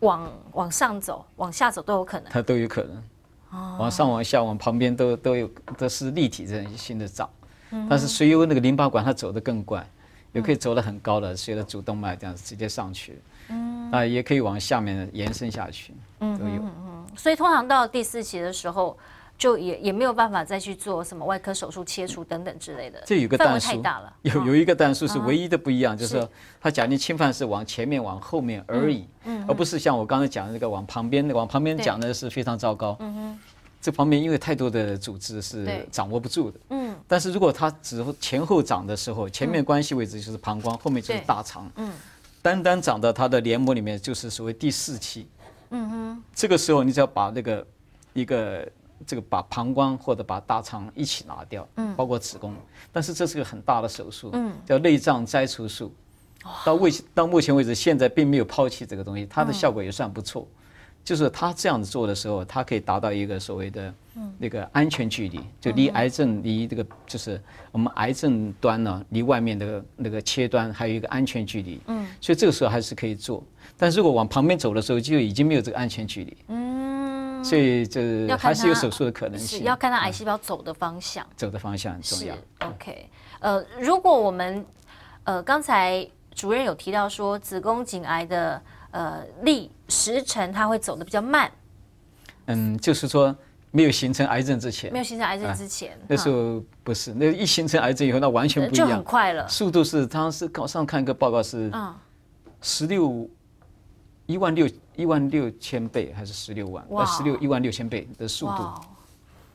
[SPEAKER 1] 往往上走、往下走都有可能。
[SPEAKER 2] 它都有可能。往上、往下、往旁边都都有，都是立体这样的长。但是，随由那个淋巴管，它走得更快，也可以走得很高的，随着主动脉这样直接上去。嗯，啊，也可以往下面延伸下去。嗯，都
[SPEAKER 1] 有。所以，通常到第四期的时候。就也也没有办法再去做什么外科手术切除等等之类的。这有个单数太大了，
[SPEAKER 2] 有有一个单数是唯一的不一样，就是说他假定侵犯是往前面往后面而已，嗯，而不是像我刚才讲的那个往旁边、往旁边讲的是非常糟糕。嗯哼，这旁边因为太多的组织是掌握不住的。嗯，但是如果他只前后长的时候，前面关系位置就是膀胱，后面就是大肠。嗯，单单长到他的黏膜里面就是所谓第四期。嗯哼，这个时候你只要把那个一个。这个把膀胱或者把大肠一起拿掉，嗯，包括子宫，但是这是个很大的手术，嗯，叫内脏摘除术。到未到目前为止，现在并没有抛弃这个东西，它的效果也算不错。就是他这样子做的时候，它可以达到一个所谓的那个安全距离，就离癌症离这个就是我们癌症端呢，离外面那个那个切端还有一个安全距离。嗯，所以这个时候还是可以做，但如果往旁边走的时候，就已经没有这个安全距离。嗯。所以这还是有手术的可能性。要
[SPEAKER 1] 看到癌细胞走的方向。
[SPEAKER 2] 走的方向很重要。
[SPEAKER 1] OK，呃，如果我们呃刚才主任有提到说子宫颈癌的呃累时辰它会走的比较慢。
[SPEAKER 2] 嗯，就是说没有形成癌症之前，没有形
[SPEAKER 1] 成癌症之
[SPEAKER 3] 前，那
[SPEAKER 2] 时候不是，那一形成癌症以后，那完全不一样，就很快了，速度是，当时刚上看一个报告是嗯，十六。一万六一万六千倍还是十六万？哇，十六一万六千倍的速度，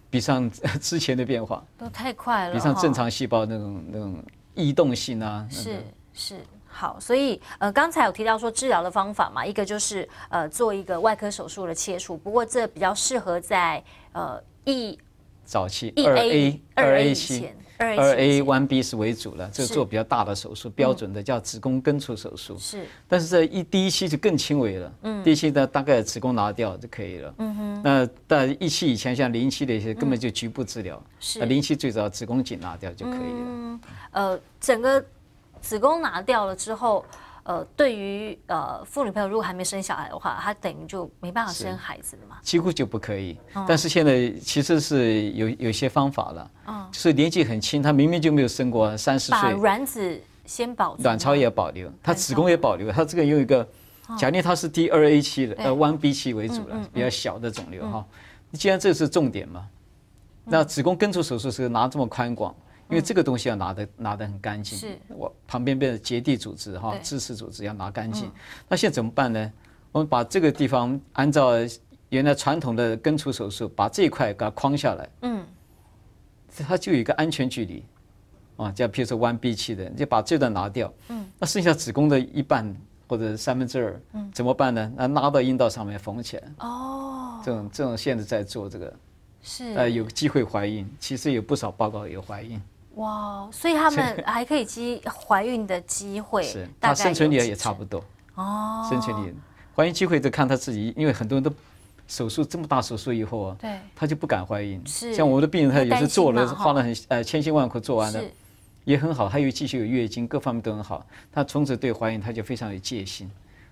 [SPEAKER 2] 比上 之前的变化
[SPEAKER 1] 都太快了。比上正常
[SPEAKER 2] 细胞那种那种移动性啊，是
[SPEAKER 1] 是好。所以呃，刚才有提到说治疗的方法嘛，一个就是呃做一个外科手术的切除，不过这比较适合在呃一
[SPEAKER 2] 早期一 A 二 A 期。二 A one B 是为主的，个做比较大的手术，标准的叫子宫根除手术。是，但是这一第一期就更轻微了。嗯，第一期呢，大概子宫拿掉就可以了。嗯哼，那但一期以前像零期的一些，根本就局部治疗。是，零期最早子宫颈拿掉就可以了。
[SPEAKER 1] 嗯，呃，整个子宫拿掉了之后。呃，对于呃妇女朋友，如果还没生小孩的话，她等于就没办法生孩子了嘛，几
[SPEAKER 2] 乎就不可以。但是现在其实是有有些方法了，嗯，是年纪很轻，她明明就没有生过，三十岁，把卵
[SPEAKER 1] 子先保，卵
[SPEAKER 2] 巢也保留，她子宫也保留，她这个有一个，假定她是第二 A 期的，呃，One B 期为主了，比较小的肿瘤哈。既然这是重点嘛，那子宫根除手术是拿这么宽广？因为这个东西要拿的拿的很干净，我旁边变成结缔组织哈，支持组织要拿干净。那现在怎么办呢？我们把这个地方按照原来传统的根除手术，把这一块给它框下来。嗯，它就有一个安全距离。啊，像比如说弯 B 期的，就把这段拿掉。嗯，那剩下子宫的一半或者三分之二，怎么办呢？那拉到阴道上面缝起来。
[SPEAKER 3] 哦，
[SPEAKER 2] 这种这种现在在做这个，是呃，有机会怀孕。其实有不少报告有怀孕。
[SPEAKER 1] 哇，所以他们还可以机怀孕的机
[SPEAKER 3] 会，是他生存率也差不多哦。生存
[SPEAKER 2] 率怀孕机会就看他自己，因为很多人都手术这么大手术以后啊，对，他就不敢怀孕。是像我的病人，他也是做了，花了很呃千辛万苦做完了，也很好，还有继续有月经，各方面都很好。他从此对怀孕他就非常有戒心。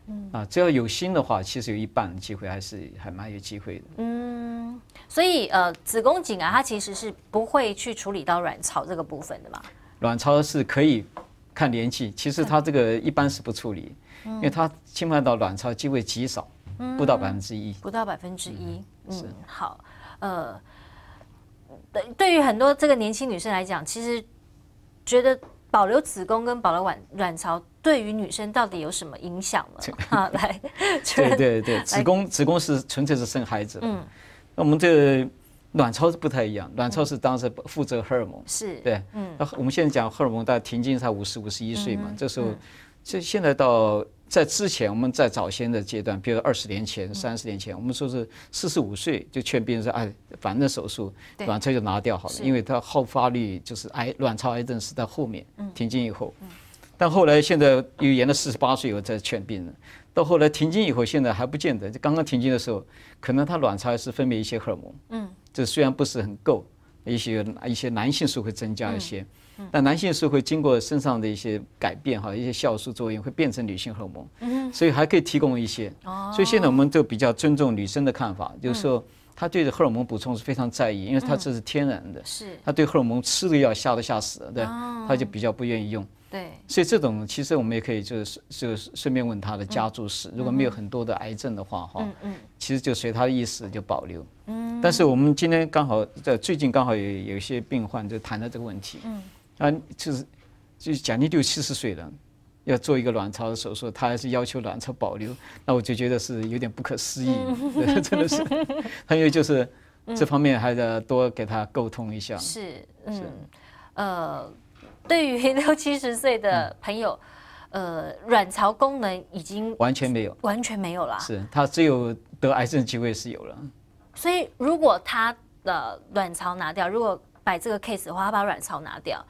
[SPEAKER 2] 嗯啊，只要有心的话，其实有一半机会还是还蛮有机会的。
[SPEAKER 1] 嗯，所以呃，子宫颈癌它其实是不会去处理到卵巢这个部分的嘛？
[SPEAKER 2] 卵巢是可以看年纪，其实它这个一般是不处理，因为它侵犯到卵巢机会极少，不到百分之一，不
[SPEAKER 1] 到百分之一。嗯，好，呃，对于很多这个年轻女生来讲，其实觉得。保留子宫跟保留卵卵巢对于女生到底有什么影响呢？啊，来，对对对，子宫
[SPEAKER 2] 子宫是纯粹是生孩子，嗯，那我们这卵巢是不太一样，卵巢是当时负责荷尔蒙，是，对，嗯，那我们现在讲荷尔蒙，大概停经才五十、五十一岁嘛，这时候，这现在到。在之前，我们在早先的阶段，比如二十年前、三十年前，我们说是四十五岁就劝病人说：“哎，反正手术，卵巢就拿掉好。”，了，因为它好发率就是癌，卵巢癌症是在后面停经以后。但后来现在又延到四十八岁以后再劝病人。到后来停经以后，现在还不见得。就刚刚停经的时候，可能它卵巢是分泌一些荷尔蒙，嗯，这虽然不是很够，一些一些男性素会增加一些。那男性是会经过身上的一些改变哈，一些酵素作用会变成女性荷尔蒙，嗯，所以还可以提供一些，哦，所以现在我们都比较尊重女生的看法，就是说她对荷尔蒙补充是非常在意，因为她这是天然的，是，她对荷尔蒙吃的药吓都吓死了，对，她就比较不愿意用，对，所以这种其实我们也可以就是就顺便问她的家族史，如果没有很多的癌症的话哈，嗯嗯，其实就随她的意思就保留，嗯，但是我们今天刚好在最近刚好有有一些病患就谈到这个问题，嗯。啊，就是，就讲你六七十岁了，要做一个卵巢的手术，他还是要求卵巢保留，那我就觉得是有点不可思议，真的是，还有就是这方面还得多给他沟通一下。是，嗯，
[SPEAKER 1] 呃，对于六七十岁的朋友，呃，卵巢功能已经完全没有，完全没有了，是
[SPEAKER 2] 他只有得癌症机会是有了。
[SPEAKER 1] 所以如果他的卵巢拿掉，如果把这个 case 的话，他把卵巢拿掉。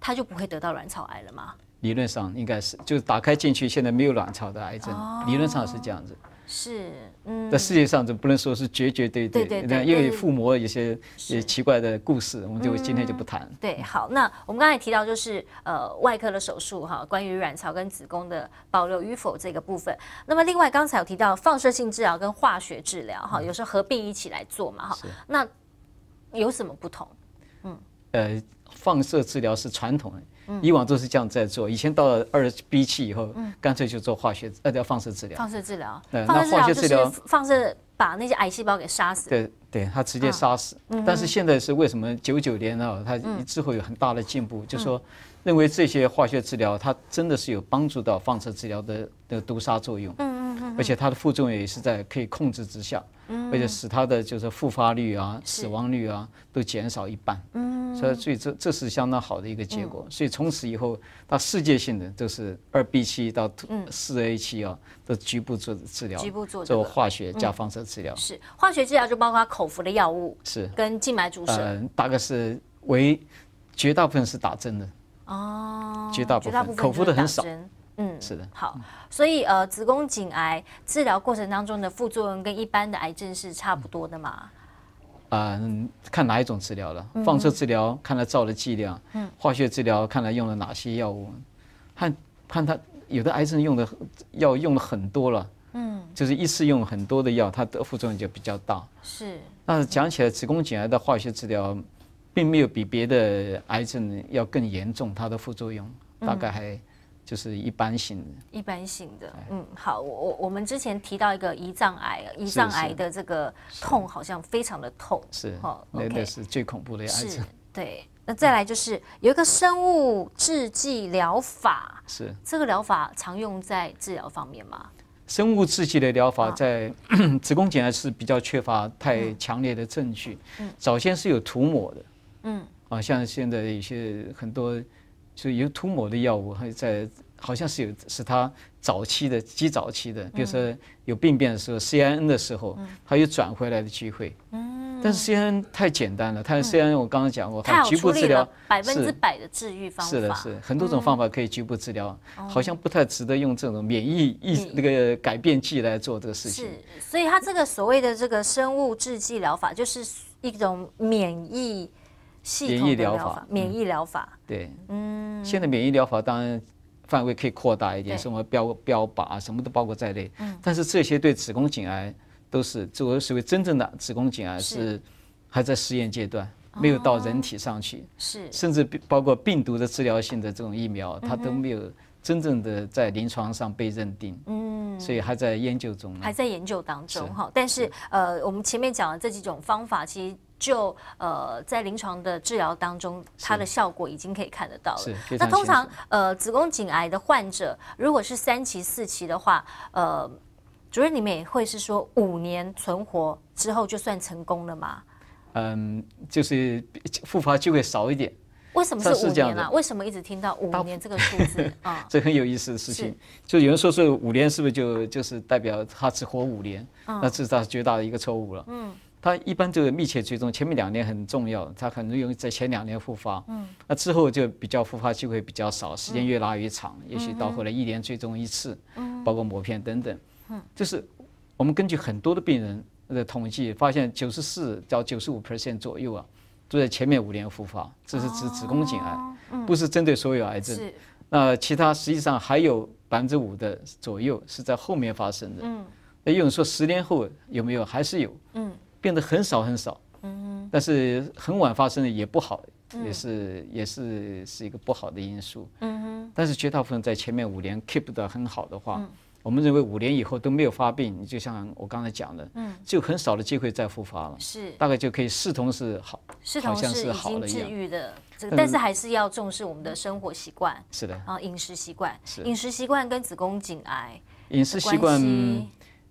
[SPEAKER 1] 他就不会得到卵巢癌了吗？
[SPEAKER 2] 理论上应该是，就是打开进去，现在没有卵巢的癌症，理论上是这样子。是，嗯。但世界上，就不能说是绝绝对对。对对对，因为腹膜有些也奇怪的故事，我们就今天就不谈。对，
[SPEAKER 1] 好，那我们刚才提到就是呃，外科的手术哈，关于卵巢跟子宫的保留与否这个部分。那么，另外刚才有提到放射性治疗跟化学治疗哈，有时候合并一起来做嘛哈。那有什么不同？
[SPEAKER 2] 嗯。呃。放射治疗是传统的，以往都是这样在做。以前到了二 B 期以后，干脆就做化学，那叫放射治疗。放
[SPEAKER 1] 射治疗，那化学治疗，放射把那些癌细胞给杀死。
[SPEAKER 2] 对对，它直接杀死。但是现在是为什么九九年呢？它之后有很大的进步，就说认为这些化学治疗它真的是有帮助到放射治疗的的毒杀作用。嗯。而且它的副作用也是在可以控制之下，嗯、而且使它的就是复发率啊、死亡率啊都减少一半。嗯，所以以这这是相当好的一个结果。所以从此以后，到世界性的都是二 B 期到四 A 期啊，都局部做治疗，局部做做化学加放射治疗。是
[SPEAKER 1] 化学治疗就包括口服的药物，是跟静脉注射。嗯，
[SPEAKER 2] 大概是为绝大部分是打针的。
[SPEAKER 1] 哦，绝大部分口服的很少。嗯，是的，好，所以呃，子宫颈癌治疗过程当中的副作用跟一般的癌症是差不多的嘛？
[SPEAKER 2] 啊，看哪一种治疗了，放射治疗看它照的剂量，嗯，化学治疗看它用了哪些药物，看看它有的癌症用的药用了很多了，嗯，就是一次用很多的药，它的副作用就比较大。是，那讲起来子宫颈癌的化学治疗并没有比别的癌症要更严重，它的副作用大概还。就是一般性的，
[SPEAKER 1] 一般性的，嗯，好，我我我们之前提到一个胰脏癌，胰脏癌的这个痛好像非常的痛，是，哦，那那
[SPEAKER 2] 是最恐怖的癌症，
[SPEAKER 1] 对。那再来就是有一个生物制剂疗法，是，这个疗法常用在治疗方面吗？
[SPEAKER 2] 生物制剂的疗法在 子宫颈癌是比较缺乏太强烈的证据，嗯，早先是有涂抹的，嗯，啊，像现在一些很多。就有涂抹的药物，还在好像是有使它早期的、极早期的，比如说有病变的时候，CIN 的时候，它有转回来的机会。嗯，但是 CIN 太简单了，它 C I N 我刚刚讲过局部治疗，百分之
[SPEAKER 1] 百的治愈方法是的，是很多种方
[SPEAKER 2] 法可以局部治疗，好像不太值得用这种免疫抑那个改变剂来做这个事情。是，
[SPEAKER 1] 所以它这个所谓的这个生物制剂疗法，就是一种免疫。免疫疗法，免疫疗法，
[SPEAKER 2] 对，嗯，现在免疫疗法当然范围可以扩大一点，什么标标靶啊，什么都包括在内。但是这些对子宫颈癌都是，作为所谓真正的子宫颈癌是还在实验阶段，没有到人体上去。是，甚至包括病毒的治疗性的这种疫苗，它都没有真正的在临床上被认定。
[SPEAKER 1] 嗯，所以
[SPEAKER 2] 还在研究中。还
[SPEAKER 1] 在研究当中哈，但是呃，我们前面讲的这几种方法，其实。就呃，在临床的治疗当中，它的效果已经可以看得到了。那通常呃，子宫颈癌的患者如果是三期、四期的话，呃，主任你们也会是说五年存活之后就算成功了吗？
[SPEAKER 2] 嗯，就是复发就会少一点。
[SPEAKER 1] 为什么是五年啊？为什么一直听到五年这个数字
[SPEAKER 2] 啊？这很有意思的事情。就有人说是五年是不是就就是代表他只活五年？那这是绝大的一个错误了。嗯。它一般就是密切追踪，前面两年很重要，它很容易在前两年复发。嗯，那之后就比较复发机会比较少，时间越拉越长，也许到后来一年追踪一次，嗯，包括抹片等等，嗯，就是我们根据很多的病人的统计发现，九十四到九十五 percent 左右啊，都在前面五年复发，这是指子宫颈癌，不是针对所有癌症。是，那其他实际上还有百分之五的左右是在后面发生的。嗯，那有人说十年后有没有？还是有。嗯。变得很少很少，嗯但是很晚发生的也不好，也是也是是一个不好的因素，嗯哼，但是绝大部分在前面五年 keep 得很好的话，嗯，我们认为五年以后都没有发病，你就像我刚才讲的，嗯，就很少的机会再复发了，是，大概就可以视同是好，视同是一样。治愈
[SPEAKER 1] 的，这个，但是还是要重视我们的生活习惯，是的，啊，饮食习惯，饮食习惯跟子宫颈癌，
[SPEAKER 2] 饮食习惯。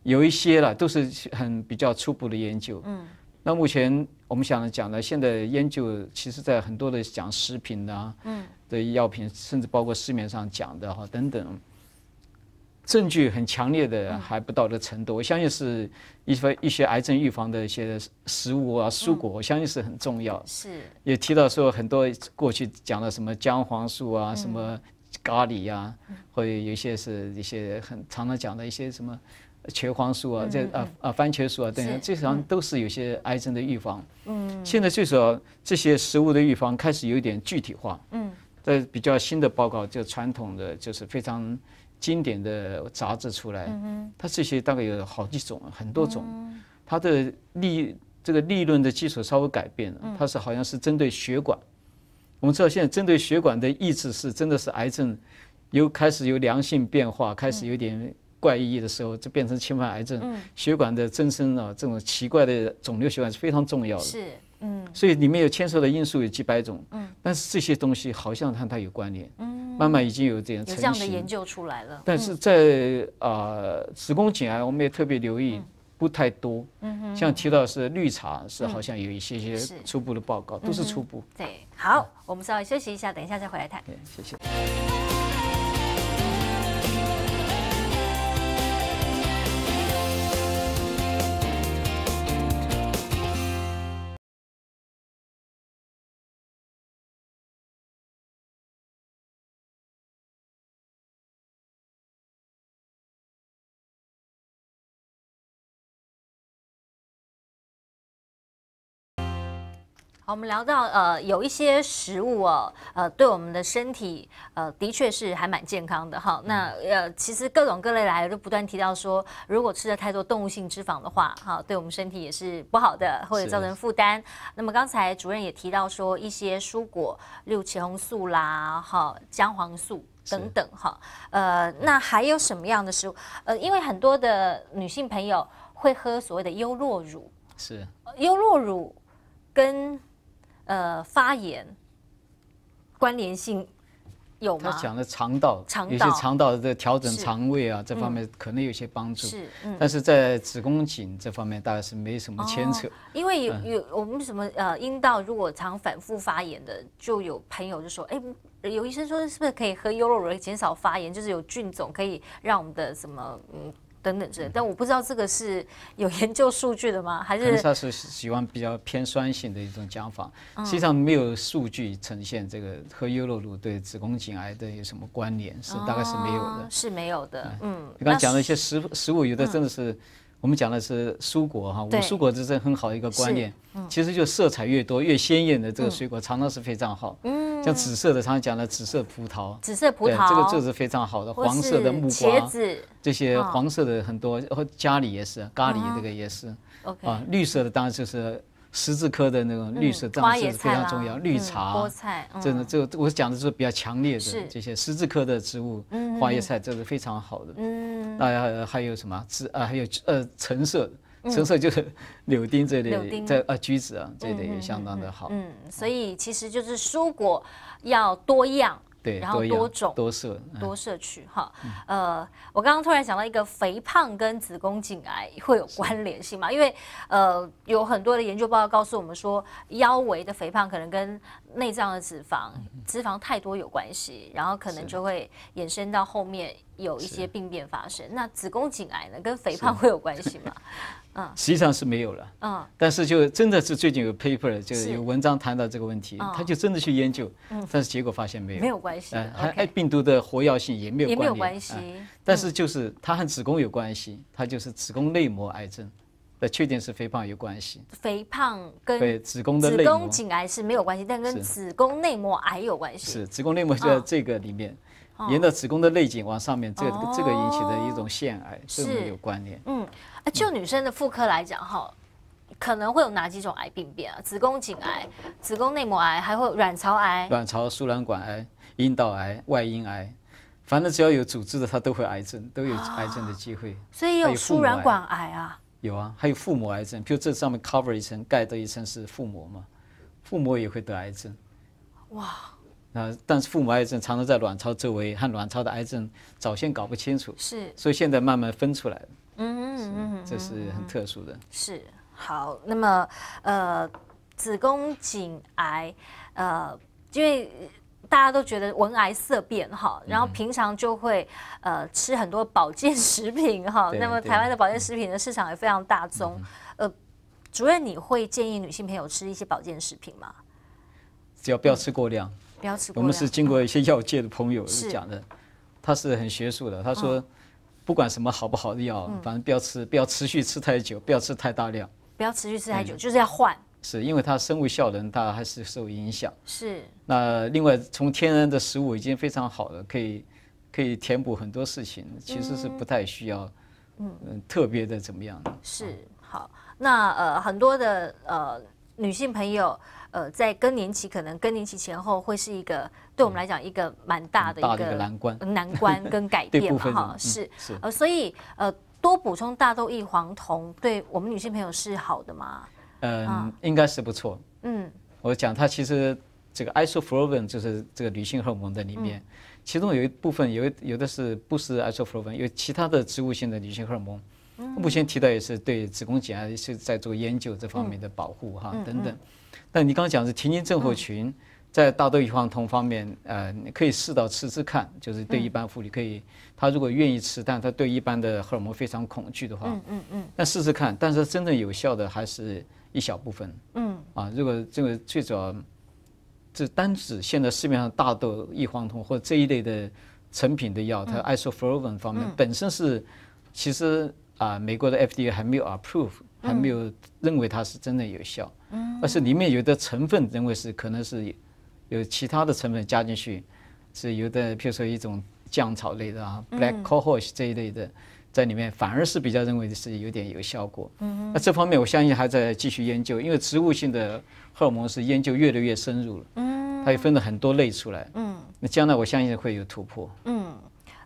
[SPEAKER 2] 有一些了，都是很比较初步的研究。嗯，那目前我们想讲的，现在研究其实在很多的讲食品啊，嗯，的药品，甚至包括市面上讲的哈等等，证据很强烈的还不到的程度。我相信是一些一些癌症预防的一些食物啊、蔬果，我相信是很重要。是，也提到说很多过去讲的什么姜黄素啊，什么咖喱呀，会有有些是一些很常常讲的一些什么。茄黄素啊，这啊啊番茄素啊，等等，这些上都是有些癌症的预防。嗯，现在最少这些食物的预防开始有点具体化。嗯，在比较新的报告，就传统的就是非常经典的杂志出来，它这些大概有好几种，很多种，它的利这个利润的基础稍微改变了，它是好像是针对血管。我们知道现在针对血管的抑制是真的是癌症，由开始有良性变化，开始有点。怪异的时候，就变成侵犯癌症血管的增生啊，这种奇怪的肿瘤血管是非常重要的。是，嗯，所以里面有牵涉的因素有几百种。嗯，但是这些东西好像和它有关联。嗯，慢慢已经有这成有这样的研究
[SPEAKER 1] 出
[SPEAKER 3] 来了。但是
[SPEAKER 2] 在啊，子宫颈癌我们也特别留意，不太多。
[SPEAKER 3] 嗯嗯。像提
[SPEAKER 2] 到是绿茶，是好像有一些些初步的报告，都是初步。
[SPEAKER 3] 对，
[SPEAKER 1] 好，我们稍微休息一下，等一下再回来谈。嗯，谢谢。
[SPEAKER 3] 好，我们聊到呃，有一
[SPEAKER 1] 些食物哦，呃，对我们的身体呃，的确是还蛮健康的哈。那呃，其实各种各类来都不断提到说，如果吃了太多动物性脂肪的话，哈，对我们身体也是不好的，或者造成负担。那么刚才主任也提到说，一些蔬果，例如茄红素啦，哈，姜黄素等等哈，呃，那还有什么样的食物？呃，因为很多的女性朋友会喝所谓的优酪乳，是优酪乳跟呃，发炎关联性有吗？他
[SPEAKER 2] 讲的肠道，有些肠道的调整肠胃啊，这方面可能有些帮助。是，但是在子宫颈这方面大概是没什么牵扯。因为有
[SPEAKER 1] 有我们什么呃阴道，如果常反复发炎的，就有朋友就说，哎，有医生说是不是可以喝优乐乳减少发炎？就是有菌种可以让我们的什么嗯。等等，之类。但我不知道这个是 有研究数据的吗？还是他
[SPEAKER 2] 是喜欢比较偏酸性的一种讲法？实际上没有数据呈现这个喝优酪乳对子宫颈癌的有什么关联，是大概是没有的，
[SPEAKER 1] 是没有的。嗯，你刚讲的一些食
[SPEAKER 2] 食物，有的真的是。我们讲的是蔬果哈，们蔬果这是很好的一个观念。其实就色彩越多越鲜艳的这个水果，常常是非常好。嗯，像紫色的，常常讲的紫色葡萄，紫色葡萄，这个这是非常好的。黄色的木瓜，这些黄色的很多，咖喱也是，咖喱这个也是。OK，啊，绿色的当然就是。十字科的那种绿色，藏的是非常重要。绿茶、菠菜，真的，这我讲的是比较强烈的这些十字科的植物。嗯，花叶菜这是非常好的。嗯，啊，还有什么？是啊，还有呃，橙色，橙色就是 柳丁这类，这啊，橘子啊这类也相当的好。
[SPEAKER 1] 嗯，所以其实就是蔬果要多样。对，然后多种
[SPEAKER 2] 多色多
[SPEAKER 1] 摄取哈，呃，我刚刚突然想到一个，肥胖跟子宫颈癌会有关联性吗？因为呃，有很多的研究报告告诉我们说，腰围的肥胖可能跟内脏的脂肪脂肪太多有关系，然后可能就会衍生到后面有一些病变发生。那子宫颈癌呢，跟肥胖会有关系吗？嗯，
[SPEAKER 2] 实际上是没有了。嗯，但是就真的是最近有 paper 就有文章谈到这个问题，他就真的去研究，但是结果发现没有，没有关系。还癌病毒的活药性也没有没有关系。但是就是它和子宫有关系，它就是子宫内膜癌症的确定是肥胖有关系。
[SPEAKER 1] 肥胖跟对
[SPEAKER 2] 子宫的子宫颈
[SPEAKER 1] 癌是没有关系，但跟子宫内膜癌有关系。是
[SPEAKER 2] 子宫内膜就在这个里面。沿着子宫的内颈往上面，这这个引起的一种腺癌是有关联。
[SPEAKER 1] 嗯，就女生的妇科来讲哈，可能会有哪几种癌病变啊？子宫颈癌、子宫内膜癌，还会卵巢癌、卵
[SPEAKER 2] 巢输卵管癌、阴道癌、外阴癌。反正只要有组织的，它都会癌症，都有癌症的机会。所以有输卵管癌啊？有啊，还有腹膜癌症。比如这上面 cover 一层，盖的一层是腹膜嘛，腹膜也会得癌症。哇。啊！但是父母癌症常常在卵巢周围和卵巢的癌症早先搞不清楚，是，所以现在慢慢分出来了。
[SPEAKER 3] 嗯嗯，这是
[SPEAKER 2] 很特殊的。
[SPEAKER 1] 是好，那么呃，子宫颈癌，呃，因为大家都觉得闻癌色变哈，然后平常就会呃吃很多保健食品哈。那么台湾的保健食品的市场也非常大宗。呃，主任，你会建议女性朋友吃一些保健食品吗？
[SPEAKER 2] 只要不要吃过量。我们是经过一些药界的朋友讲的，他是很学术的。他说，不管什么好不好的药，反正不要吃，不要持续吃太久，不要吃太大量。
[SPEAKER 1] 不要持续吃太久，就是要换。
[SPEAKER 2] 是因为它生物效能，它还是受影响。是。那另外，从天然的食物已经非常好了，可以可以填补很多事情，其实是不太需要。嗯嗯，特别的怎么样的？是
[SPEAKER 1] 好。那呃，很多的呃女性朋友。呃，在更年期可能更年期前后会是一个对我们来讲一个蛮大的一个难关，难关跟改 变哈是。呃，所以呃，多补充大豆异黄酮对我们女性朋友是好的吗？
[SPEAKER 2] 嗯，应该是不错。嗯，我讲它其实这个 i s o f l a v i n 就是这个女性荷尔蒙在里面，其中有一部分有有的是不是 i s o f l a v i n 有其他的植物性的女性荷尔蒙。目前提到也是对子宫颈癌是在做研究这方面的保护哈等等。但你刚刚讲是停经症候群，在大豆异黄酮方面，呃，可以试到吃吃看，就是对一般妇女可以，她如果愿意吃，但她对一般的荷尔蒙非常恐惧的话，嗯嗯嗯，试试看，但是真正有效的还是一小部分。嗯，啊，如果这个最主要，这单指现在市面上大豆异黄酮或这一类的成品的药，它 i s o f l o v e n e 方面本身是，其实啊，美国的 FDA 还没有 approve。还没有认为它是真的有效，而是里面有的成分认为是可能是有其他的成分加进去，是有的，譬如说一种降草类的啊、black cohosh 这一类的，在里面反而是比较认为是有点有效果。那这方面我相信还在继续研究，因为植物性的荷尔蒙是研究越来越深入了，它也分了很多类出来。嗯，那将来我相信会有突破。
[SPEAKER 1] 嗯，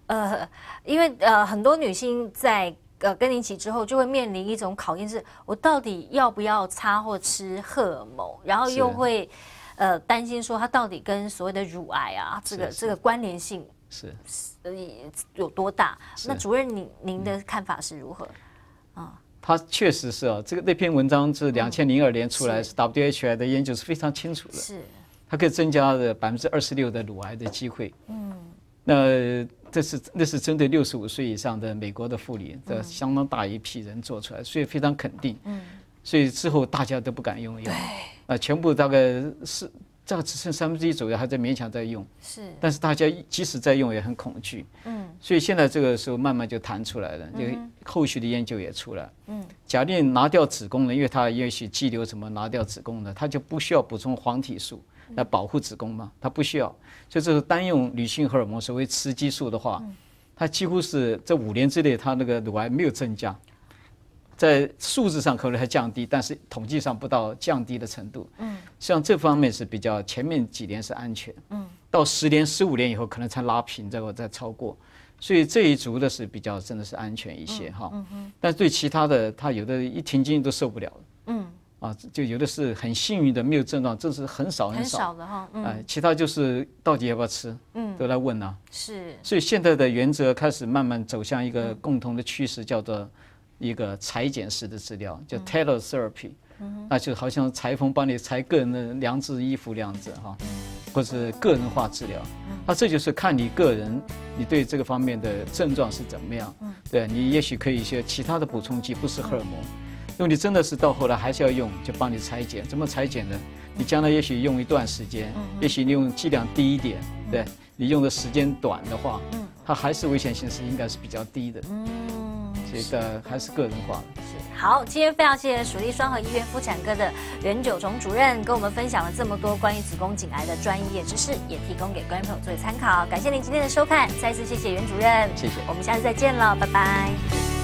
[SPEAKER 1] 呃，因为呃，很多女性在。呃，跟你一起之后，就会面临一种考验，是我到底要不要擦或吃荷尔蒙，然后又会呃担心说它到底跟所谓的乳癌啊，这个这个关联性
[SPEAKER 2] 是
[SPEAKER 3] 有
[SPEAKER 1] 多大？那主任，您您的看法是如何？啊，
[SPEAKER 2] 他确实是啊，这个那篇文章是两千零二年出来，是 WHO 的研究是非常清楚的，是它可以增加的百分之二十六的乳癌的机会，嗯。那这是那是针对六十五岁以上的美国的妇女，这相当大一批人做出来，所以非常肯定。嗯，所以之后大家都不敢用药。啊，全部大概是这个只剩三分之一左右还在勉强在用。是，但是大家即使在用也很恐惧。嗯，所以现在这个时候慢慢就弹出来了，就后续的研究也出来。嗯，假定拿掉子宫了，因为它也许肌瘤什么，拿掉子宫了，它就不需要补充黄体素。来保护子宫吗？他不需要，所以这是单用女性荷尔蒙，所谓雌激素的话，它几乎是这五年之内，它那个乳癌没有增加，在数字上可能还降低，但是统计上不到降低的程度。嗯，像这方面是比较前面几年是安全。嗯，到十年、十五年以后可能才拉平，再过再超过，所以这一组的是比较真的是安全一些哈。嗯嗯。但对其他的，他有的一停经都受不了。嗯。啊，就有的是很幸运的没有症状，这是很少很少
[SPEAKER 3] 的哈。哎，
[SPEAKER 2] 其他就是到底要不要吃，都来问呐。是。所以现在的原则开始慢慢走向一个共同的趋势，叫做一个裁剪式的治疗，叫 t e l o therapy。嗯。那就好像裁缝帮你裁个人的良制衣服的样子哈，或是个人化治疗。那这就是看你个人，你对这个方面的症状是怎么样。嗯。对你也许可以一些其他的补充剂，不是荷尔蒙。因为你真的是到后来还是要用，就帮你裁剪。怎么裁剪呢？你将来也许用一段时间，也许你用剂量低一点，对你用的时间短的话，嗯，它还是危险性是应该是比较低的。嗯，这个还是个人化是。
[SPEAKER 1] 好，今天非常谢谢蜀立双和医院妇产科的袁九重主任跟我们分享了这么多关于子宫颈癌的专业知识，也提供给观众朋友作为参考。感谢您今天的收看，再次谢谢袁主任。谢谢。我们下次再
[SPEAKER 3] 见了，拜拜。